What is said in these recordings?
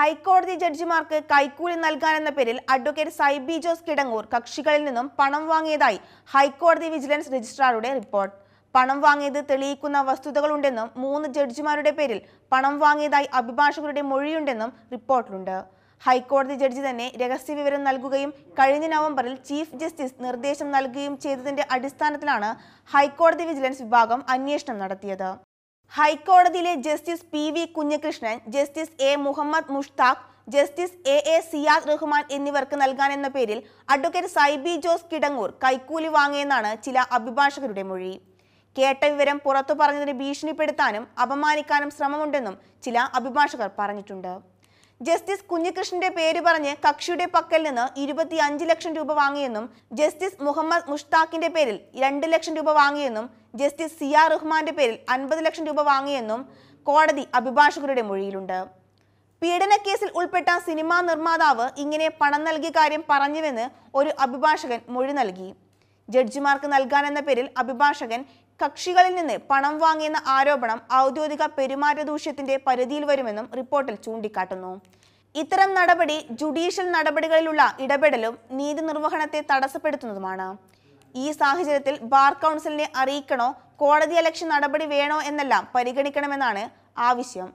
ഹൈക്കോടതി ജഡ്ജിമാർക്ക് കൈക്കൂലി നൽകാനെന്ന പേരിൽ അഡ്വക്കേറ്റ് സൈബി ജോസ് കിടങ്ങൂർ കക്ഷികളിൽ നിന്നും പണം വാങ്ങിയതായി ഹൈക്കോടതി വിജിലൻസ് രജിസ്ട്രാറുടെ റിപ്പോർട്ട് പണം വാങ്ങിയത് തെളിയിക്കുന്ന വസ്തുതകളുണ്ടെന്നും മൂന്ന് ജഡ്ജിമാരുടെ പേരിൽ പണം വാങ്ങിയതായി അഭിഭാഷകരുടെ മൊഴിയുണ്ടെന്നും റിപ്പോർട്ടിലുണ്ട് ഹൈക്കോടതി ജഡ്ജി തന്നെ വിവരം നൽകുകയും കഴിഞ്ഞ നവംബറിൽ ചീഫ് ജസ്റ്റിസ് നിർദ്ദേശം നൽകുകയും ചെയ്തതിന്റെ അടിസ്ഥാനത്തിലാണ് ഹൈക്കോടതി വിജിലൻസ് വിഭാഗം അന്വേഷണം നടത്തിയത് ഹൈക്കോടതിയിലെ justice P V Kunhikrishnan justice A Muhammed Mustaque justice A A Ziyad Rahman എന്നിവർക്ക് നൽകാനെന്ന പേരിൽ അഡ്വക്കേറ്റ് സൈബി ജോസ് കിടങ്ങൂർ കൈക്കൂലി വാങ്ങിയെന്നാണ് ചില അഭിഭാഷകരുടെ മൊഴി കേട്ട വിവരം പുറത്തു പറഞ്ഞതിന് ഭീഷണിപ്പെടുത്താനും അപമാനിക്കാനും ശ്രമമുണ്ടെന്നും ചില അഭിഭാഷകർ പറഞ്ഞിട്ടുണ്ട് ജസ്റ്റിസ് കുഞ്ഞികൃഷ്ണന്റെ പേര് പറഞ്ഞ് കക്ഷിയുടെ പക്കൽ നിന്ന് ഇരുപത്തി അഞ്ച് ലക്ഷം രൂപ വാങ്ങിയെന്നും ജസ്റ്റിസ് മുഹമ്മദ് മുഷ്താഖിന്റെ പേരിൽ രണ്ട് ലക്ഷം രൂപ വാങ്ങിയെന്നും ജസ്റ്റിസ് സി ആർ റഹ്മാന്റെ പേരിൽ അൻപത് ലക്ഷം രൂപ വാങ്ങിയെന്നും കോടതി അഭിഭാഷകരുടെ മൊഴിയിലുണ്ട് പീഡനക്കേസിൽ ഉൾപ്പെട്ട സിനിമാ നിർമ്മാതാവ് ഇങ്ങനെ പണം നൽകിയ കാര്യം പറഞ്ഞുവെന്ന് ഒരു അഭിഭാഷകൻ മൊഴി നൽകി ജഡ്ജിമാർക്ക് നൽകാനെന്ന പേരിൽ അഭിഭാഷകൻ കക്ഷികളിൽ നിന്ന് പണം വാങ്ങിയെന്ന ആരോപണം ഔദ്യോഗിക പെരുമാറ്റദൂഷ്യത്തിന്റെ പരിധിയിൽ വരുമെന്നും റിപ്പോർട്ടിൽ ചൂണ്ടിക്കാട്ടുന്നു ഇത്തരം നടപടി ജുഡീഷ്യൽ നടപടികളിലുള്ള ഇടപെടലും നീതി നിർവഹണത്തെ തടസ്സപ്പെടുത്തുന്നതുമാണ് ഈ സാഹചര്യത്തിൽ ബാർ കൗൺസിലിനെ അറിയിക്കണോ കോടതി അലക്ഷ്യ നടപടി വേണോ എന്നെല്ലാം പരിഗണിക്കണമെന്നാണ് ആവശ്യം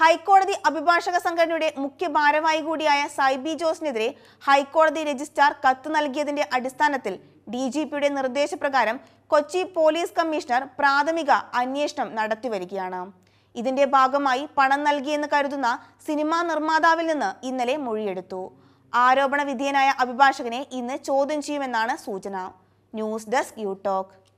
ഹൈക്കോടതി അഭിഭാഷക സംഘടനയുടെ മുഖ്യ ഭാരവാഹി കൂടിയായ സൈബി ജോസിനെതിരെ ഹൈക്കോടതി രജിസ്ട്രാർ കത്ത് നൽകിയതിന്റെ അടിസ്ഥാനത്തിൽ ഡി ജി പിയുടെ നിർദ്ദേശപ്രകാരം കൊച്ചി പോലീസ് കമ്മീഷണർ പ്രാഥമിക അന്വേഷണം നടത്തിവരികയാണ് ഇതിന്റെ ഭാഗമായി പണം നൽകിയെന്ന് കരുതുന്ന സിനിമാ നിർമ്മാതാവിൽ നിന്ന് ഇന്നലെ മൊഴിയെടുത്തു ആരോപണ വിധേയനായ അഭിഭാഷകനെ ഇന്ന് ചോദ്യം ചെയ്യുമെന്നാണ് സൂചന ന്യൂസ് ഡെസ്ക് യു ടോക്ക്